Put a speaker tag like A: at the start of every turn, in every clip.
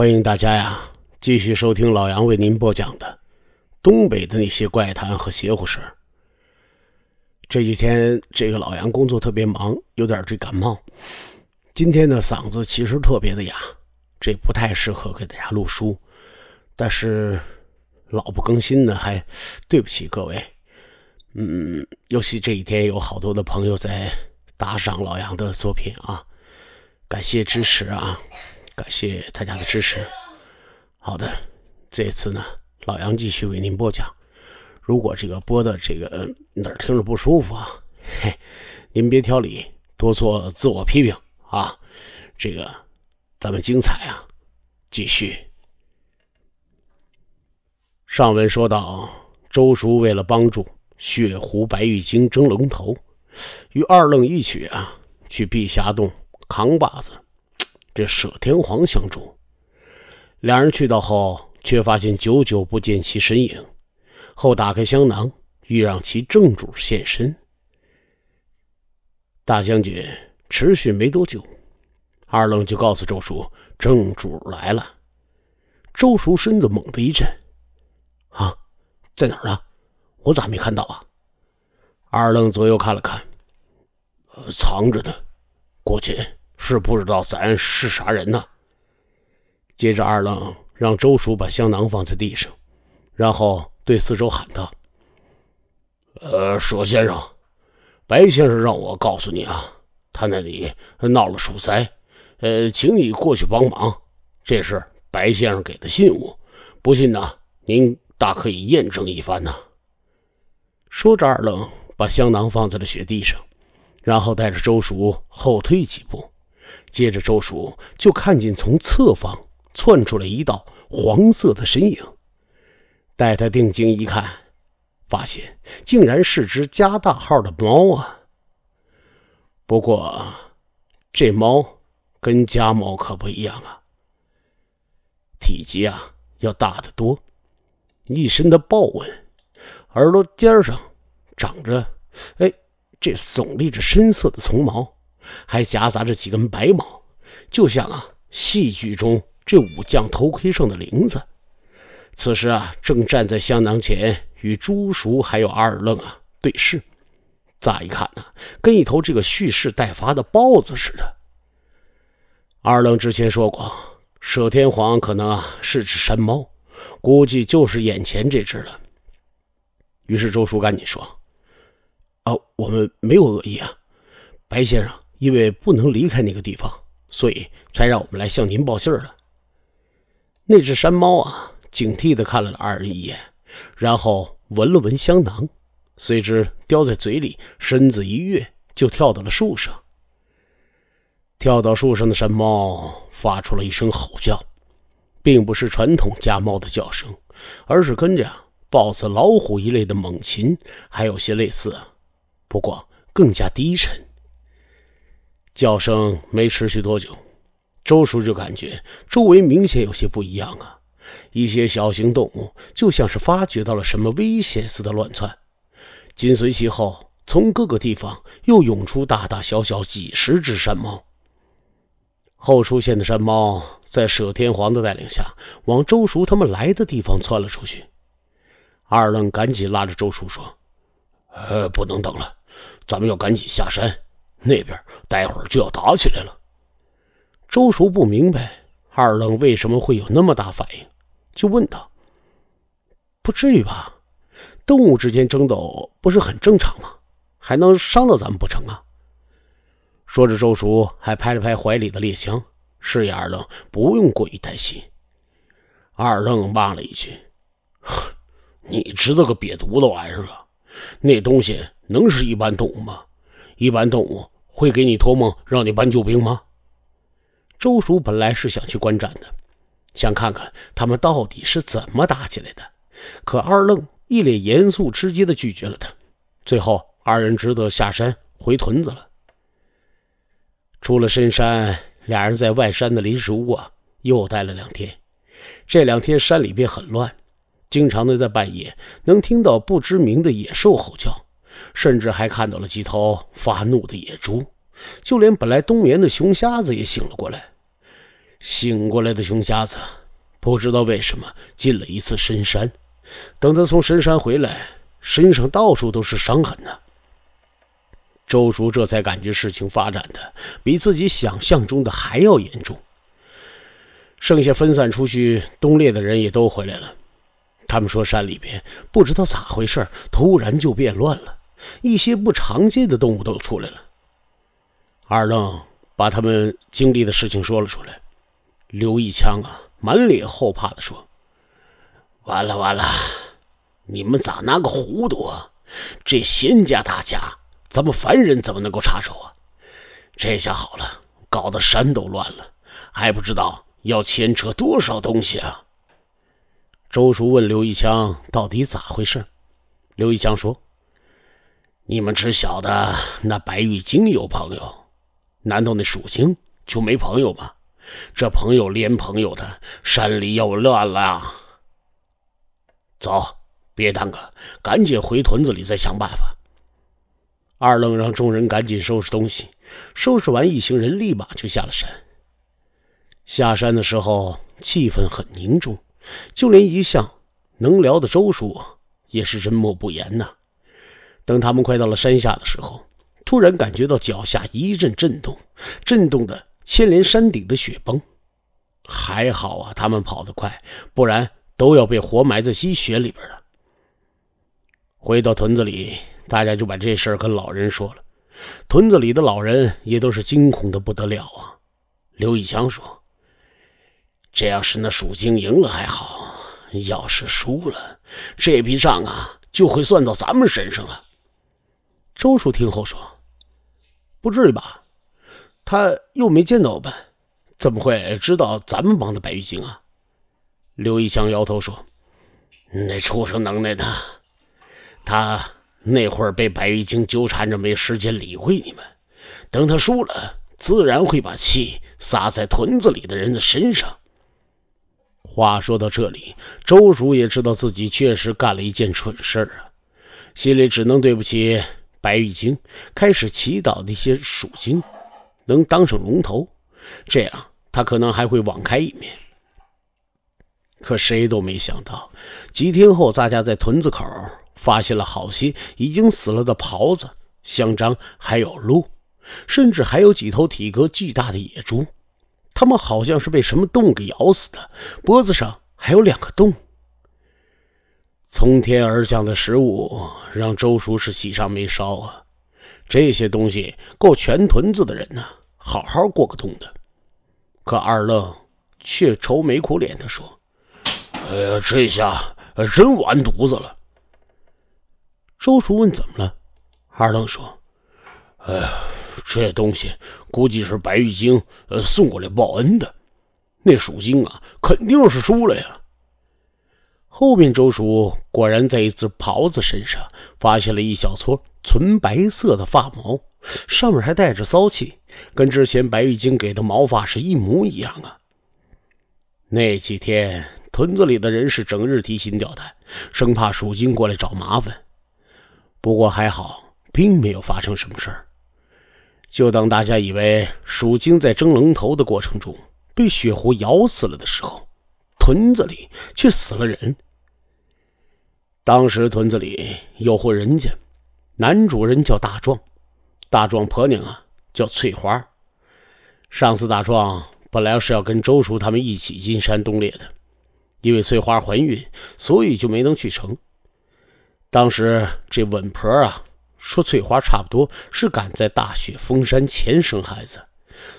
A: 欢迎大家呀，继续收听老杨为您播讲的东北的那些怪谈和邪乎事儿。这几天这个老杨工作特别忙，有点这感冒，今天的嗓子其实特别的哑，这不太适合给大家录书。但是老不更新呢，还对不起各位。嗯，尤其这几天有好多的朋友在打赏老杨的作品啊，感谢支持啊。感谢大家的支持。好的，这次呢，老杨继续为您播讲。如果这个播的这个哪儿听着不舒服啊，嘿，您别挑理，多做自我批评啊。这个，咱们精彩啊，继续。上文说到，周叔为了帮助血狐白玉京争龙头，与二愣一曲啊，去碧霞洞扛把子。这舍天皇相助，两人去到后，却发现久久不见其身影。后打开香囊，欲让其正主现身。大将军持续没多久，二愣就告诉周叔：“正主来了。”周叔身子猛地一震：“啊，在哪儿呢？我咋没看到啊？”二愣左右看了看：“呃，藏着呢，过去。”是不知道咱是啥人呢。接着，二愣让周叔把香囊放在地上，然后对四周喊道：“呃，佘先生，白先生让我告诉你啊，他那里闹了鼠灾，呃，请你过去帮忙。这是白先生给的信物，不信呢，您大可以验证一番呐。”说着，二愣把香囊放在了雪地上，然后带着周叔后退几步。接着，周叔就看见从侧方窜出来一道黄色的身影。待他定睛一看，发现竟然是只加大号的猫啊！不过，这猫跟家猫可不一样啊，体积啊要大得多，一身的豹纹，耳朵尖上长着，哎，这耸立着深色的丛毛。还夹杂着几根白毛，就像啊戏剧中这武将头盔上的翎子。此时啊，正站在香囊前与朱叔还有二愣啊对视，乍一看呢，跟一头这个蓄势待发的豹子似的。二愣之前说过，舍天皇可能啊是只山猫，估计就是眼前这只了。于是周叔赶紧说：“啊，我们没有恶意啊，白先生。”因为不能离开那个地方，所以才让我们来向您报信了。那只山猫啊，警惕地看了二人一眼，然后闻了闻香囊，随之叼在嘴里，身子一跃就跳到了树上。跳到树上的山猫发出了一声吼叫，并不是传统家猫的叫声，而是跟着豹子、老虎一类的猛禽还有些类似，不过更加低沉。叫声没持续多久，周叔就感觉周围明显有些不一样啊！一些小型动物就像是发觉到了什么危险似的乱窜，紧随其后，从各个地方又涌出大大小小几十只山猫。后出现的山猫在舍天皇的带领下，往周叔他们来的地方窜了出去。二愣赶紧拉着周叔说：“呃，不能等了，咱们要赶紧下山。”那边待会儿就要打起来了，周叔不明白二愣为什么会有那么大反应，就问他：“不至于吧？动物之间争斗不是很正常吗？还能伤到咱们不成啊？”说着，周叔还拍了拍怀里的猎枪，示意二愣不用过于担心。二愣骂了一句：“你知道个瘪犊子玩意儿啊？那东西能是一般动物吗？”一般动物会给你托梦让你搬救兵吗？周叔本来是想去观战的，想看看他们到底是怎么打起来的，可二愣一脸严肃，直接的拒绝了他。最后二人只得下山回屯子了。出了深山，俩人在外山的临时屋啊，又待了两天。这两天山里边很乱，经常的在半夜能听到不知名的野兽吼叫。甚至还看到了几头发怒的野猪，就连本来冬眠的熊瞎子也醒了过来。醒过来的熊瞎子不知道为什么进了一次深山，等他从深山回来，身上到处都是伤痕呢。周叔这才感觉事情发展的比自己想象中的还要严重。剩下分散出去冬猎的人也都回来了，他们说山里边不知道咋回事，突然就变乱了。一些不常见的动物都出来了。二愣把他们经历的事情说了出来。刘一枪啊，满脸后怕的说：“完了完了，你们咋那个糊涂？啊？这仙家大家，咱们凡人怎么能够插手啊？这下好了，搞得山都乱了，还不知道要牵扯多少东西啊！”周叔问刘一枪到底咋回事，刘一枪说。你们只晓得那白玉京有朋友，难道那鼠精就没朋友吗？这朋友连朋友的，山里要乱了。走，别耽搁，赶紧回屯子里再想办法。二愣让众人赶紧收拾东西，收拾完，一行人立马就下了山。下山的时候气氛很凝重，就连一向能聊的周叔也是沉默不言呐。等他们快到了山下的时候，突然感觉到脚下一阵震动，震动的牵连山顶的雪崩。还好啊，他们跑得快，不然都要被活埋在积雪里边了。回到屯子里，大家就把这事儿跟老人说了，屯子里的老人也都是惊恐的不得了啊。刘以强说：“这要是那蜀精赢了还好，要是输了，这笔账啊就会算到咱们身上了。”周叔听后说：“不至于吧？他又没见到我们，怎么会知道咱们帮的白玉京啊？”刘一香摇头说：“那畜生能耐呢？他那会儿被白玉京纠缠着，没时间理会你们。等他输了，自然会把气撒在屯子里的人的身上。”话说到这里，周叔也知道自己确实干了一件蠢事儿啊，心里只能对不起。白玉京开始祈祷那些鼠精能当上龙头，这样他可能还会网开一面。可谁都没想到，几天后，大家在屯子口发现了好些已经死了的狍子、香樟，还有鹿，甚至还有几头体格巨大的野猪。它们好像是被什么动物给咬死的，脖子上还有两个洞。从天而降的食物让周叔是喜上眉梢啊，这些东西够全屯子的人呢，好好过个冬的。可二愣却愁眉苦脸的说：“哎呀，这下真完犊子了。”周叔问：“怎么了？”二愣说：“哎呀，这东西估计是白玉京送过来报恩的，那鼠精啊肯定是输了呀。”后面周叔果然在一只狍子身上发现了一小撮纯白色的发毛，上面还带着骚气，跟之前白玉京给的毛发是一模一样啊！那几天屯子里的人是整日提心吊胆，生怕鼠精过来找麻烦。不过还好，并没有发生什么事儿。就当大家以为鼠精在蒸龙头的过程中被雪狐咬死了的时候。屯子里却死了人。当时屯子里有户人家，男主人叫大壮，大壮婆娘啊叫翠花。上次大壮本来是要跟周叔他们一起进山东猎的，因为翠花怀孕，所以就没能去成。当时这稳婆啊说，翠花差不多是赶在大雪封山前生孩子，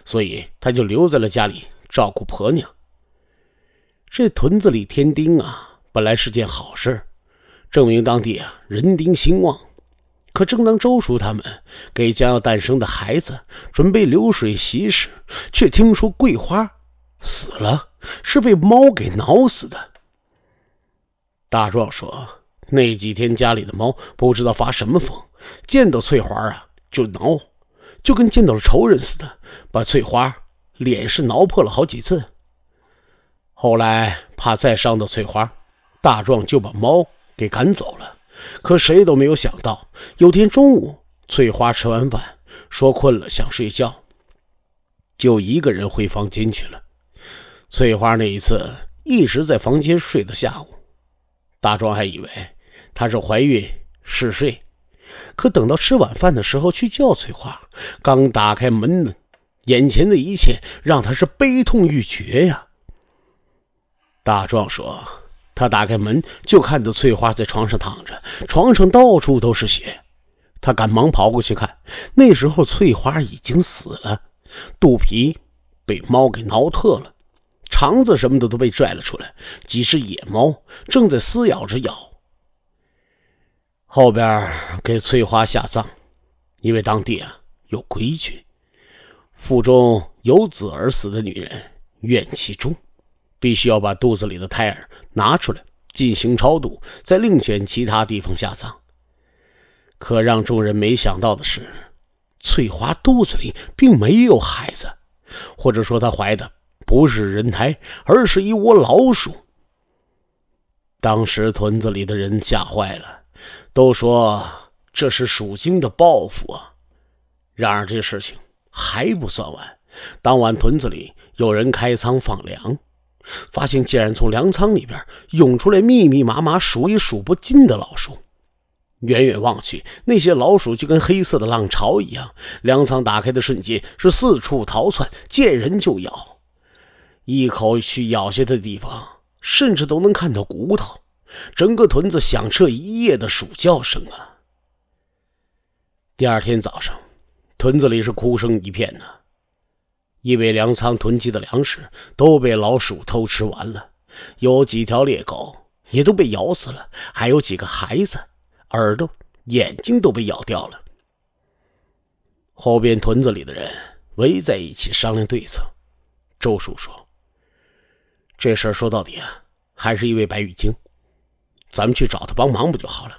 A: 所以他就留在了家里照顾婆娘。这屯子里添丁啊，本来是件好事，证明当地啊人丁兴旺。可正当周叔他们给将要诞生的孩子准备流水席时，却听说桂花死了，是被猫给挠死的。大壮说，那几天家里的猫不知道发什么疯，见到翠花啊就挠，就跟见到了仇人似的，把翠花脸是挠破了好几次。后来怕再伤到翠花，大壮就把猫给赶走了。可谁都没有想到，有天中午，翠花吃完饭说困了想睡觉，就一个人回房间去了。翠花那一次一直在房间睡到下午，大壮还以为她是怀孕嗜睡，可等到吃晚饭的时候去叫翠花，刚打开门呢，眼前的一切让他是悲痛欲绝呀！大壮说：“他打开门就看到翠花在床上躺着，床上到处都是血。他赶忙跑过去看，那时候翠花已经死了，肚皮被猫给挠破了，肠子什么的都被拽了出来，几只野猫正在撕咬着咬。后边给翠花下葬，因为当地啊有规矩，腹中有子而死的女人怨气重。”必须要把肚子里的胎儿拿出来进行超度，再另选其他地方下葬。可让众人没想到的是，翠花肚子里并没有孩子，或者说她怀的不是人胎，而是一窝老鼠。当时屯子里的人吓坏了，都说这是鼠精的报复。啊。然而这事情还不算完，当晚屯子里有人开仓放粮。发现竟然从粮仓里边涌出来密密麻麻、数也数不尽的老鼠，远远望去，那些老鼠就跟黑色的浪潮一样。粮仓打开的瞬间，是四处逃窜，见人就咬，一口去咬下的地方，甚至都能看到骨头。整个屯子响彻一夜的鼠叫声啊！第二天早上，屯子里是哭声一片呢。因为粮仓囤积的粮食都被老鼠偷吃完了，有几条猎狗也都被咬死了，还有几个孩子耳朵、眼睛都被咬掉了。后边屯子里的人围在一起商量对策。周叔说：“这事儿说到底啊，还是因为白玉京，咱们去找他帮忙不就好了？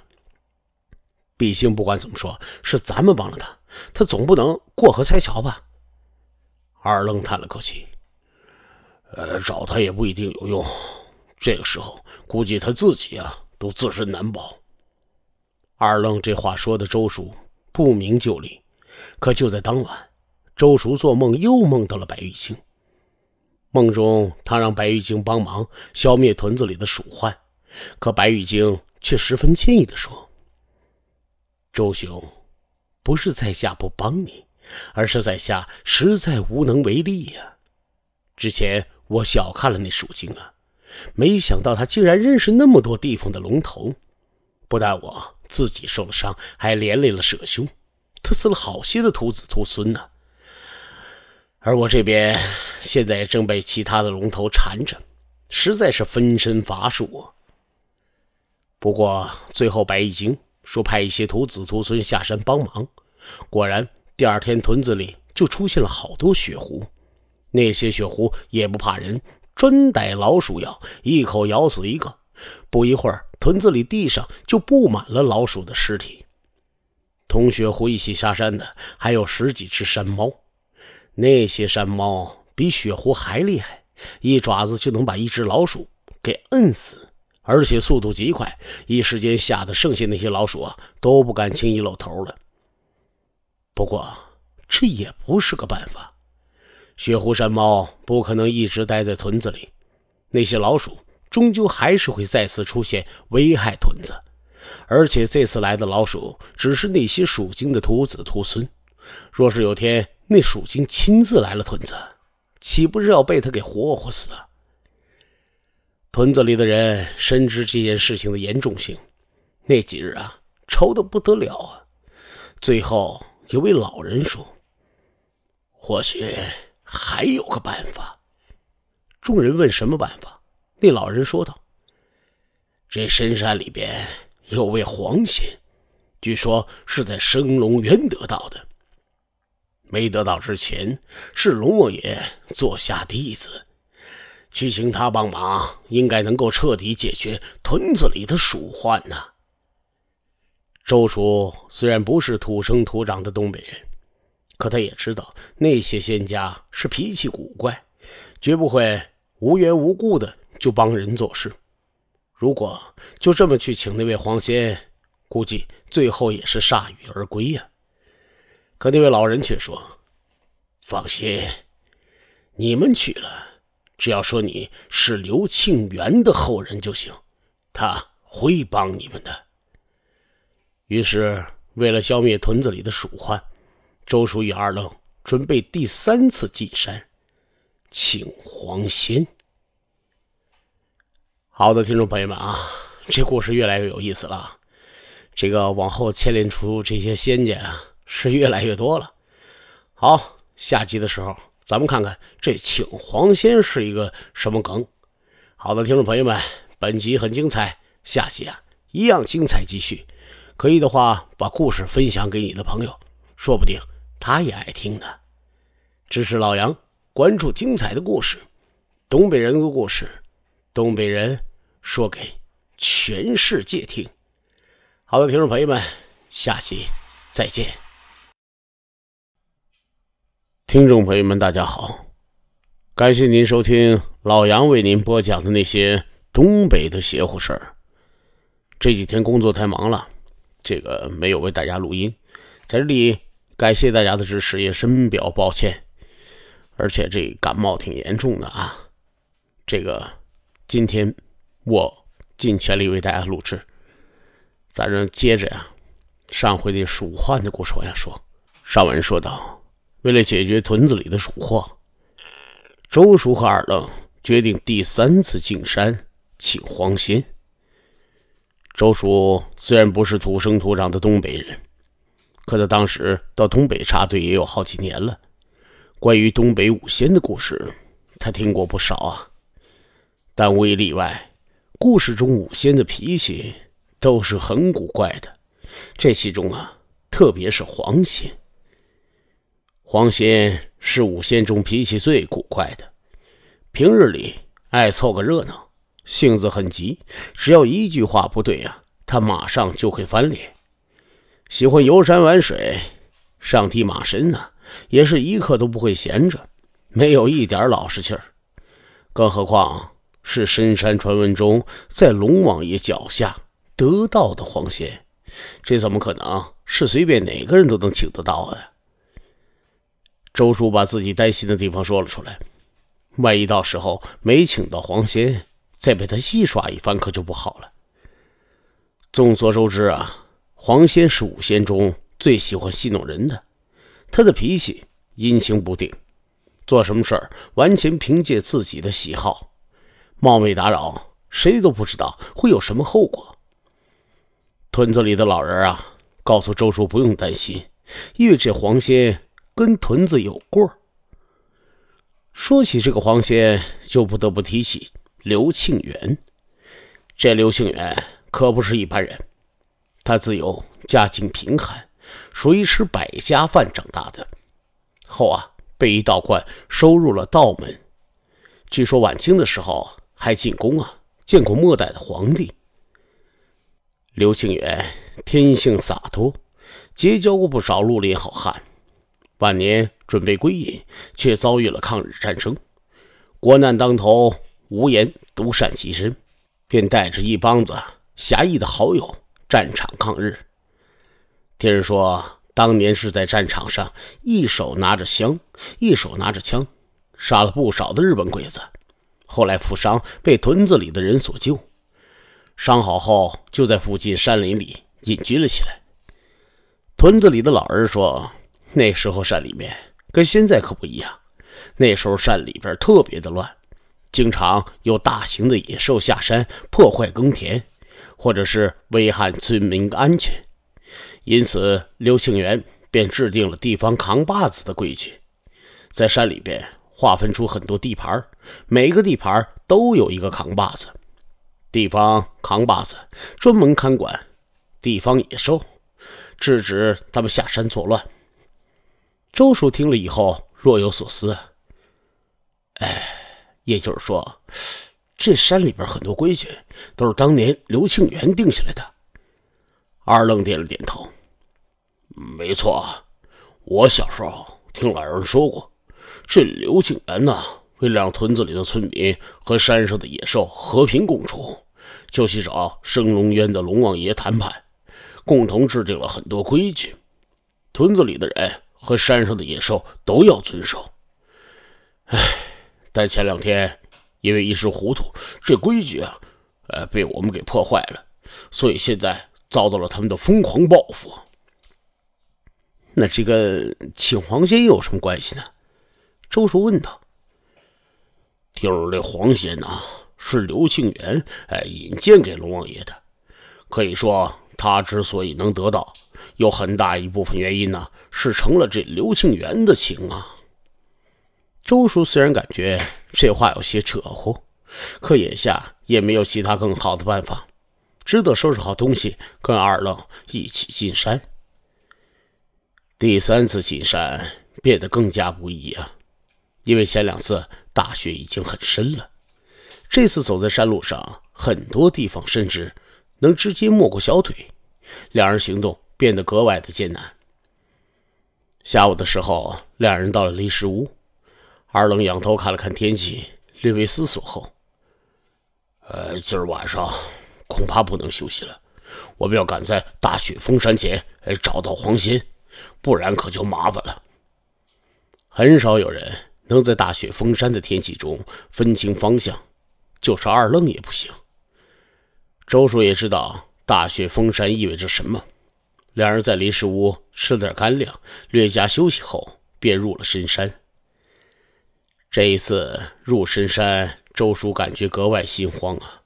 A: 毕竟不管怎么说，是咱们帮了他，他总不能过河拆桥吧？”二愣叹了口气：“呃，找他也不一定有用。这个时候，估计他自己啊都自身难保。”二愣这话说的周叔不明就里。可就在当晚，周叔做梦又梦到了白玉清。梦中，他让白玉京帮忙消灭屯子里的鼠患，可白玉京却十分歉意的说：“周兄，不是在下不帮你。”而是在下实在无能为力呀！之前我小看了那鼠精啊，没想到他竟然认识那么多地方的龙头，不但我自己受了伤，还连累了舍兄，他死了好些的徒子徒孙呢。而我这边现在正被其他的龙头缠着，实在是分身乏术。不过最后白一精说派一些徒子徒孙下山帮忙，果然。第二天，屯子里就出现了好多血狐。那些血狐也不怕人，专逮老鼠咬，一口咬死一个。不一会儿，屯子里地上就布满了老鼠的尸体。同血狐一起下山的还有十几只山猫。那些山猫比血狐还厉害，一爪子就能把一只老鼠给摁死，而且速度极快。一时间，吓得剩下那些老鼠啊都不敢轻易露头了。不过，这也不是个办法。雪狐山猫不可能一直待在屯子里，那些老鼠终究还是会再次出现，危害屯子。而且这次来的老鼠只是那些鼠精的徒子徒孙，若是有天那鼠精亲自来了屯子，岂不是要被他给活活死？啊？屯子里的人深知这件事情的严重性，那几日啊，愁得不得了啊。最后。有位老人说：“或许还有个办法。”众人问：“什么办法？”那老人说道：“这深山里边有位黄仙，据说是在升龙渊得到的。没得到之前是龙王爷座下弟子，去请他帮忙，应该能够彻底解决屯子里的鼠患呢。”周叔虽然不是土生土长的东北人，可他也知道那些仙家是脾气古怪，绝不会无缘无故的就帮人做事。如果就这么去请那位黄仙，估计最后也是铩羽而归呀。可那位老人却说：“放心，你们去了，只要说你是刘庆元的后人就行，他会帮你们的。”于是，为了消灭屯子里的鼠患，周叔与二愣准备第三次进山，请黄仙。好的，听众朋友们啊，这故事越来越有意思了。这个往后牵连出这些仙家啊，是越来越多了。好，下集的时候咱们看看这请黄仙是一个什么梗。好的，听众朋友们，本集很精彩，下集啊一样精彩，继续。可以的话，把故事分享给你的朋友，说不定他也爱听呢。支持老杨，关注精彩的故事，东北人的故事，东北人说给全世界听。好的，听众朋友们，下集再见。听众朋友们，大家好，感谢您收听老杨为您播讲的那些东北的邪乎事儿。这几天工作太忙了。这个没有为大家录音，在这里感谢大家的支持，也深表抱歉。而且这感冒挺严重的啊，这个今天我尽全力为大家录制。咱这接着呀，上回的鼠患的故事往下说。上文说到，为了解决屯子里的鼠患，周叔和二愣决定第三次进山请黄仙。周叔虽然不是土生土长的东北人，可他当时到东北插队也有好几年了。关于东北五仙的故事，他听过不少啊。但无一例外，故事中五仙的脾气都是很古怪的。这其中啊，特别是黄仙。黄仙是五仙中脾气最古怪的，平日里爱凑个热闹。性子很急，只要一句话不对呀，他马上就会翻脸。喜欢游山玩水，上天马神呢，也是一刻都不会闲着，没有一点老实气儿。更何况是深山传闻中在龙王爷脚下得到的黄仙，这怎么可能是随便哪个人都能请得到的？周叔把自己担心的地方说了出来，万一到时候没请到黄仙。再被他戏耍一番，可就不好了。众所周知啊，黄仙是五仙中最喜欢戏弄人的，他的脾气阴晴不定，做什么事儿完全凭借自己的喜好。冒昧打扰，谁都不知道会有什么后果。屯子里的老人啊，告诉周叔不用担心，因为这黄仙跟屯子有过。说起这个黄仙，就不得不提起。刘庆元，这刘庆元可不是一般人。他自幼家境贫寒，属于吃百家饭长大的。后啊，被一道观收入了道门。据说晚清的时候还进宫啊，见过末代的皇帝。刘庆元天性洒脱，结交过不少绿林好汉。晚年准备归隐，却遭遇了抗日战争，国难当头。无言独善其身，便带着一帮子侠义的好友，战场抗日。听人说，当年是在战场上，一手拿着香，一手拿着枪，杀了不少的日本鬼子。后来负伤，被屯子里的人所救。伤好后，就在附近山林里隐居了起来。屯子里的老人说，那时候山里面跟现在可不一样，那时候山里边特别的乱。经常有大型的野兽下山破坏耕田，或者是危害村民安全，因此刘庆元便制定了地方扛把子的规矩，在山里边划分出很多地盘，每个地盘都有一个扛把子。地方扛把子专门看管地方野兽，制止他们下山作乱。周叔听了以后若有所思，哎。也就是说，这山里边很多规矩都是当年刘庆元定下来的。二愣点了点头，没错，我小时候听老人说过，这刘庆元呢，为了让屯子里的村民和山上的野兽和平共处，就去找升龙渊的龙王爷谈判，共同制定了很多规矩，屯子里的人和山上的野兽都要遵守。哎。但前两天，因为一时糊涂，这规矩啊，呃，被我们给破坏了，所以现在遭到了他们的疯狂报复。那这个请黄仙又有什么关系呢？周叔问道。听说这黄仙呢，是刘庆元哎引荐给龙王爷的，可以说他之所以能得到，有很大一部分原因呢，是成了这刘庆元的情啊。周叔虽然感觉这话有些扯乎，可眼下也没有其他更好的办法，只得收拾好东西，跟二愣一起进山。第三次进山变得更加不易啊，因为前两次大雪已经很深了，这次走在山路上，很多地方甚至能直接没过小腿，两人行动变得格外的艰难。下午的时候，两人到了临时屋。二愣仰头看了看天气，略微思索后：“哎，今儿晚上恐怕不能休息了。我们要赶在大雪封山前哎找到黄仙，不然可就麻烦了。很少有人能在大雪封山的天气中分清方向，就是二愣也不行。”周叔也知道大雪封山意味着什么。两人在临时屋吃了点干粮，略加休息后，便入了深山。这一次入深山，周叔感觉格外心慌啊。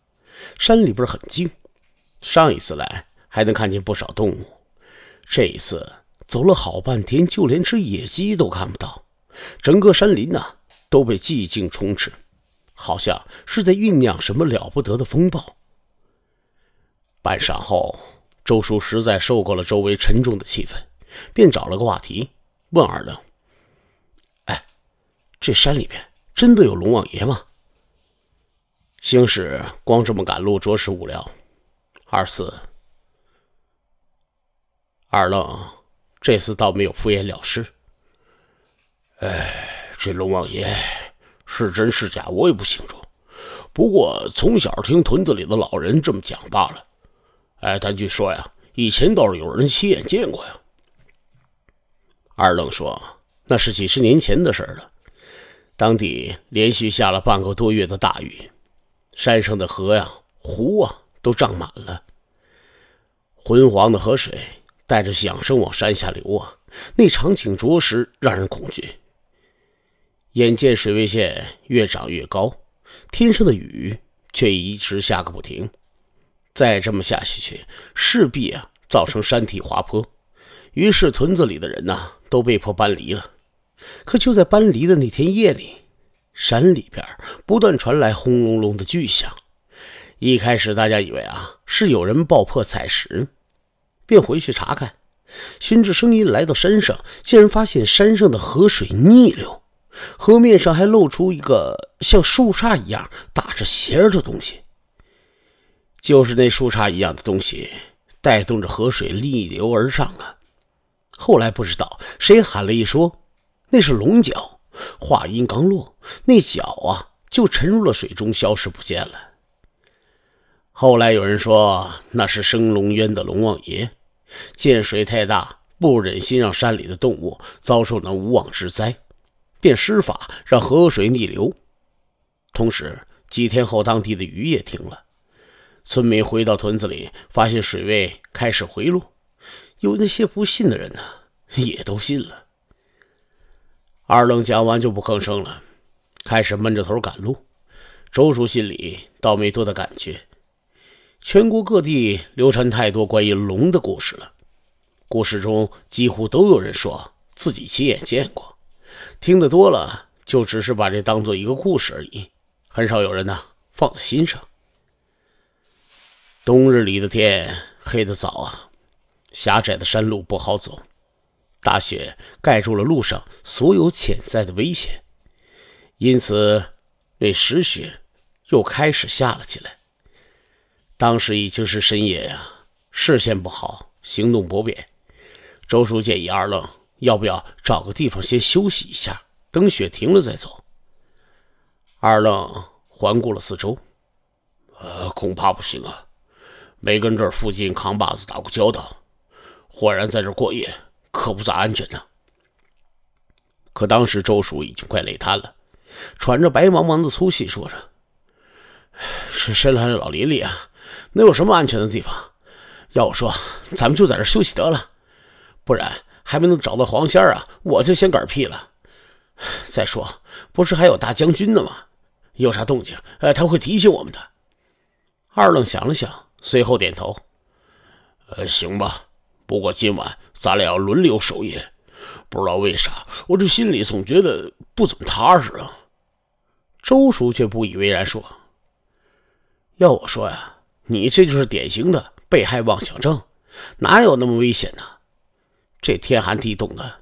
A: 山里边很静，上一次来还能看见不少动物，这一次走了好半天，就连只野鸡都看不到。整个山林呢都被寂静充斥，好像是在酝酿什么了不得的风暴。半晌后，周叔实在受够了周围沉重的气氛，便找了个话题问二愣。这山里边真的有龙王爷吗？星使光这么赶路，着实无聊。二四，二愣这次倒没有敷衍了事。哎，这龙王爷是真是假，我也不清楚。不过从小听屯子里的老人这么讲罢了。哎，但据说呀，以前倒是有人亲眼见过呀。二愣说：“那是几十年前的事了。”当地连续下了半个多月的大雨，山上的河呀、湖啊都涨满了。浑黄的河水带着响声往山下流啊，那场景着实让人恐惧。眼见水位线越涨越高，天上的雨却一直下个不停。再这么下下去，势必啊造成山体滑坡。于是屯子里的人呐都被迫搬离了。可就在搬离的那天夜里，山里边不断传来轰隆隆的巨响。一开始大家以为啊是有人爆破采石，便回去查看，循着声音来到山上，竟然发现山上的河水逆流，河面上还露出一个像树杈一样打着斜儿的东西。就是那树杈一样的东西带动着河水逆流而上啊。后来不知道谁喊了一说。那是龙角。话音刚落，那脚啊就沉入了水中，消失不见了。后来有人说，那是升龙渊的龙王爷，见水太大，不忍心让山里的动物遭受那无妄之灾，便施法让河水逆流。同时，几天后，当地的雨也停了。村民回到屯子里，发现水位开始回落。有那些不信的人呢，也都信了。二愣讲完就不吭声了，开始闷着头赶路。周叔心里倒没多的感觉。全国各地流传太多关于龙的故事了，故事中几乎都有人说自己亲眼见过，听得多了就只是把这当做一个故事而已，很少有人呢放在心上。冬日里的天黑得早啊，狭窄的山路不好走。大雪盖住了路上所有潜在的危险，因此那时雪又开始下了起来。当时已经是深夜呀，视线不好，行动不便。周叔建议二愣要不要找个地方先休息一下，等雪停了再走。二愣环顾了四周，呃，恐怕不行啊，没跟这附近扛把子打过交道，忽然在这过夜。可不咋安全呢。可当时周叔已经快累瘫了，喘着白茫茫的粗气，说着：“是深山老林里啊，能有什么安全的地方？要我说，咱们就在这休息得了。不然还没能找到黄仙啊，我就先嗝屁了。再说，不是还有大将军呢吗？有啥动静，呃，他会提醒我们的。”二愣想了想，随后点头：“呃，行吧。”不过今晚咱俩要轮流守夜，不知道为啥我这心里总觉得不怎么踏实啊。周叔却不以为然说：“要我说呀，你这就是典型的被害妄想症，哪有那么危险呢？这天寒地冻的，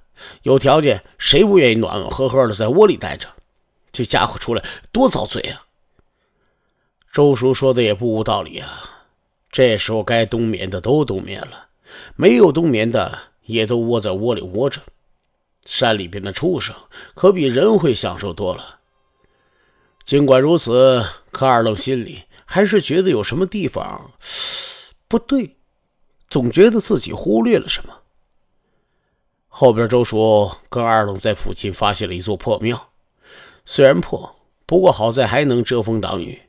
A: 有条件谁不愿意暖暖和和的在窝里待着？这家伙出来多遭罪啊。”周叔说的也不无道理啊，这时候该冬眠的都冬眠了。没有冬眠的也都窝在窝里窝着，山里边的畜生可比人会享受多了。尽管如此，可二愣心里还是觉得有什么地方不对，总觉得自己忽略了什么。后边周叔跟二愣在附近发现了一座破庙，虽然破，不过好在还能遮风挡雨，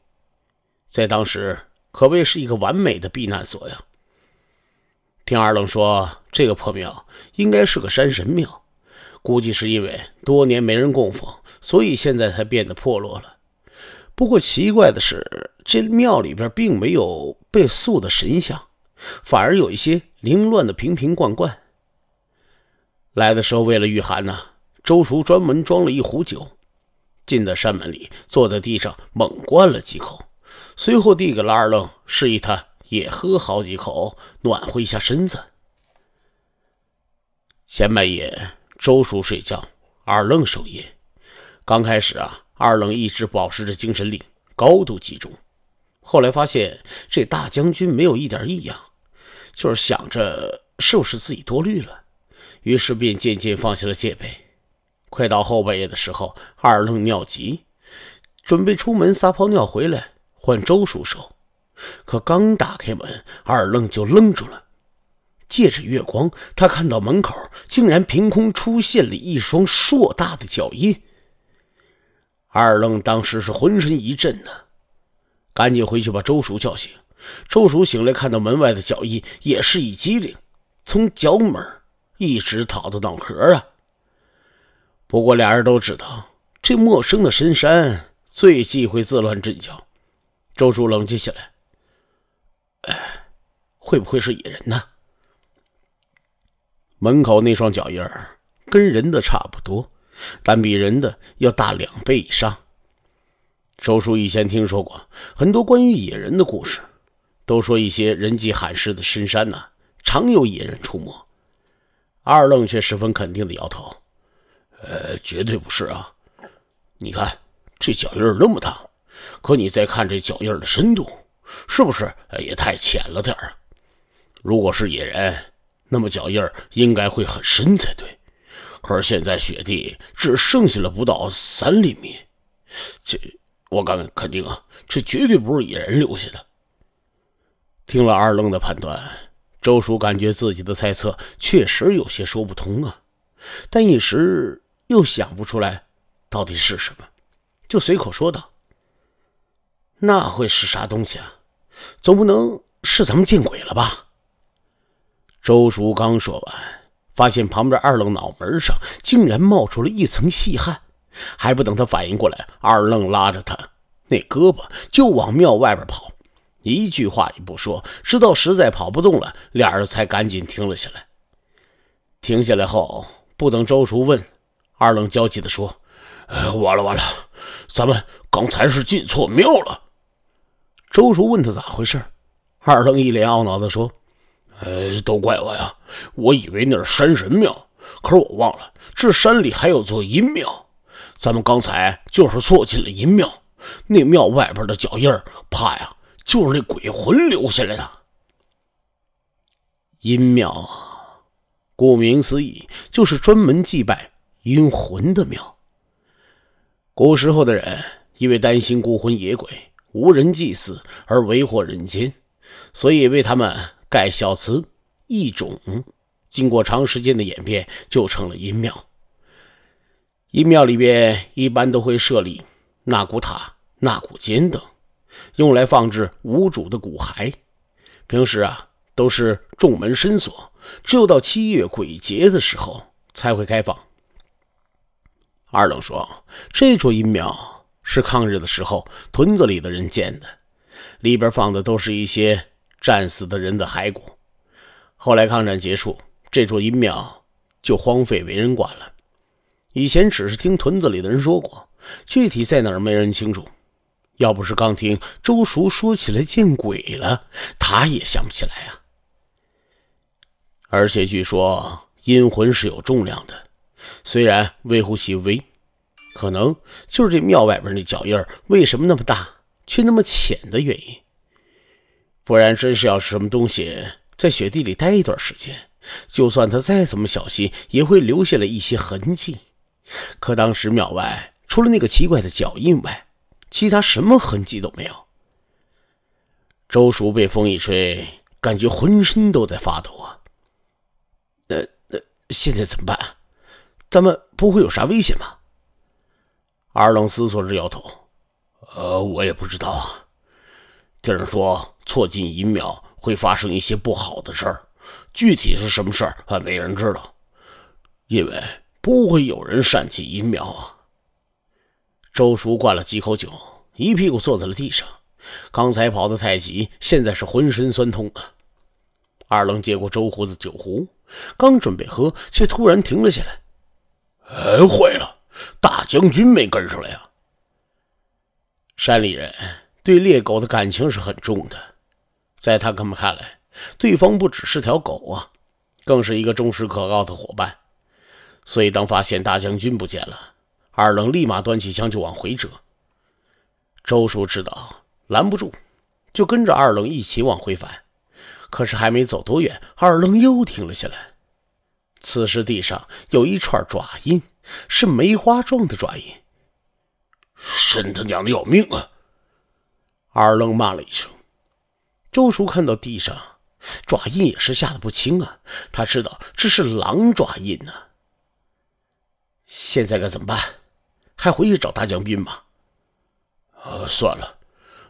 A: 在当时可谓是一个完美的避难所呀。听二愣说，这个破庙应该是个山神庙，估计是因为多年没人供奉，所以现在才变得破落了。不过奇怪的是，这庙里边并没有被塑的神像，反而有一些凌乱的瓶瓶罐罐。来的时候为了御寒呢，周厨专门装了一壶酒，进到山门里，坐在地上猛灌了几口，随后递给了二愣，示意他。也喝好几口，暖和一下身子。前半夜周叔睡觉，二愣守夜。刚开始啊，二愣一直保持着精神力，高度集中。后来发现这大将军没有一点异样，就是想着是不是自己多虑了，于是便渐渐放下了戒备。快到后半夜的时候，二愣尿急，准备出门撒泡尿，回来换周叔守。可刚打开门，二愣就愣住了。借着月光，他看到门口竟然凭空出现了一双硕大的脚印。二愣当时是浑身一震呢，赶紧回去把周叔叫醒。周叔醒来，看到门外的脚印，也是一激灵，从脚门一直打到脑壳啊。不过俩人都知道，这陌生的深山最忌讳自乱阵脚。周叔冷静下来。哎，会不会是野人呢？门口那双脚印儿跟人的差不多，但比人的要大两倍以上。周叔以前听说过很多关于野人的故事，都说一些人迹罕至的深山呢，常有野人出没。二愣却十分肯定的摇头：“呃，绝对不是啊！你看这脚印儿那么大，可你再看这脚印儿的深度。”是不是也太浅了点儿啊？如果是野人，那么脚印儿应该会很深才对。可是现在雪地只剩下了不到三厘米，这我敢肯定啊，这绝对不是野人留下的。听了二愣的判断，周叔感觉自己的猜测确实有些说不通啊，但一时又想不出来到底是什么，就随口说道：“那会是啥东西啊？”总不能是咱们见鬼了吧？周叔刚说完，发现旁边二愣脑门上竟然冒出了一层细汗，还不等他反应过来，二愣拉着他那胳膊就往庙外边跑，一句话也不说。直到实在跑不动了，俩人才赶紧停了下来。停下来后，不等周叔问，二愣焦急地说：“哎，完了完了，咱们刚才是进错庙了。”周叔问他咋回事，二愣一脸懊恼地说：“哎，都怪我呀！我以为那是山神庙，可是我忘了这山里还有座阴庙。咱们刚才就是错进了阴庙，那庙外边的脚印怕呀，就是那鬼魂留下来的。阴庙啊，顾名思义，就是专门祭拜阴魂的庙。古时候的人因为担心孤魂野鬼。”无人祭祀而为祸人间，所以为他们盖小祠、一种。经过长时间的演变，就成了阴庙。阴庙里边一般都会设立纳骨塔、纳骨间等，用来放置无主的骨骸。平时啊，都是重门深锁，只有到七月鬼节的时候才会开放。二愣说：“这座阴庙。”是抗日的时候，屯子里的人建的，里边放的都是一些战死的人的骸骨。后来抗战结束，这座阴庙就荒废，没人管了。以前只是听屯子里的人说过，具体在哪儿没人清楚。要不是刚听周叔说起来，见鬼了，他也想不起来啊。而且据说阴魂是有重量的，虽然微乎其微。可能就是这庙外边那脚印为什么那么大却那么浅的原因。不然，真是要什么东西在雪地里待一段时间，就算他再怎么小心，也会留下了一些痕迹。可当时庙外除了那个奇怪的脚印外，其他什么痕迹都没有。周叔被风一吹，感觉浑身都在发抖啊。那那现在怎么办？咱们不会有啥危险吧？二愣思索着，摇头：“呃，我也不知道啊。听人说，错进一秒会发生一些不好的事儿，具体是什么事儿，还没人知道。因为不会有人善起一秒啊。”周叔灌了几口酒，一屁股坐在了地上。刚才跑得太急，现在是浑身酸痛啊。二愣接过周胡的酒壶，刚准备喝，却突然停了下来：“哎，坏了！”大将军没跟上来呀！山里人对猎狗的感情是很重的，在他他们看来，对方不只是条狗啊，更是一个忠实可靠的伙伴。所以，当发现大将军不见了，二楞立马端起枪就往回折。周叔知道拦不住，就跟着二楞一起往回返。可是还没走多远，二楞又停了下来。此时地上有一串爪印。是梅花状的爪印，真他娘的要命啊！二愣骂了一声。周叔看到地上爪印也是吓得不轻啊，他知道这是狼爪印呢。现在该怎么办？还回去找大将军吗？啊，算了，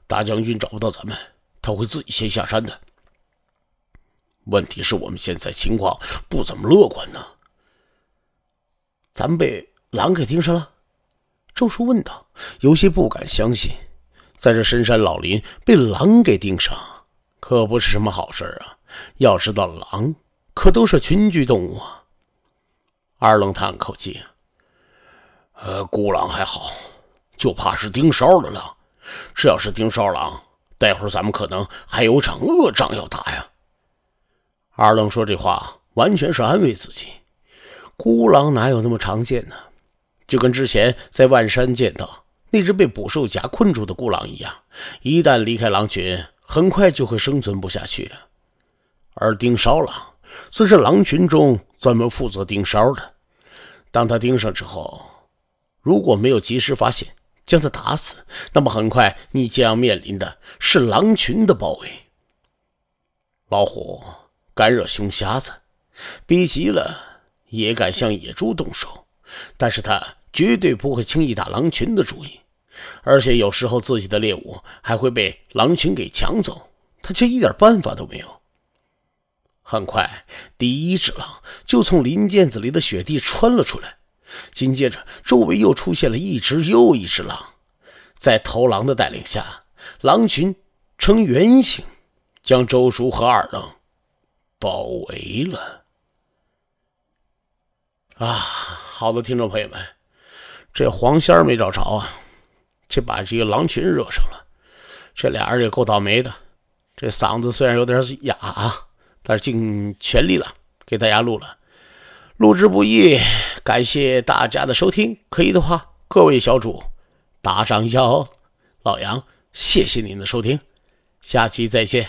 A: 大将军找不到咱们，他会自己先下山的。问题是我们现在情况不怎么乐观呢。咱们被狼给盯上了，周叔问道，有些不敢相信。在这深山老林被狼给盯上，可不是什么好事啊！要知道，狼可都是群居动物啊。二愣叹了口气：“呃，孤狼还好，就怕是盯梢的狼。这要是盯梢狼，待会儿咱们可能还有场恶仗要打呀。”二愣说这话完全是安慰自己。孤狼哪有那么常见呢？就跟之前在万山见到那只被捕兽夹困住的孤狼一样，一旦离开狼群，很快就会生存不下去。而盯梢狼则是狼群中专门负责盯梢的。当他盯上之后，如果没有及时发现，将他打死，那么很快你将要面临的是狼群的包围。老虎敢惹熊瞎子，逼急了。也敢向野猪动手，但是他绝对不会轻易打狼群的主意，而且有时候自己的猎物还会被狼群给抢走，他却一点办法都没有。很快，第一只狼就从林间子里的雪地穿了出来，紧接着，周围又出现了一只又一只狼，在头狼的带领下，狼群呈圆形将周叔和二愣包围了。啊，好的，听众朋友们，这黄仙儿没找着啊，这把这个狼群惹上了。这俩人也够倒霉的。这嗓子虽然有点哑啊，但是尽全力了，给大家录了。录制不易，感谢大家的收听。可以的话，各位小主打赏一下哦。老杨，谢谢您的收听，下期再见。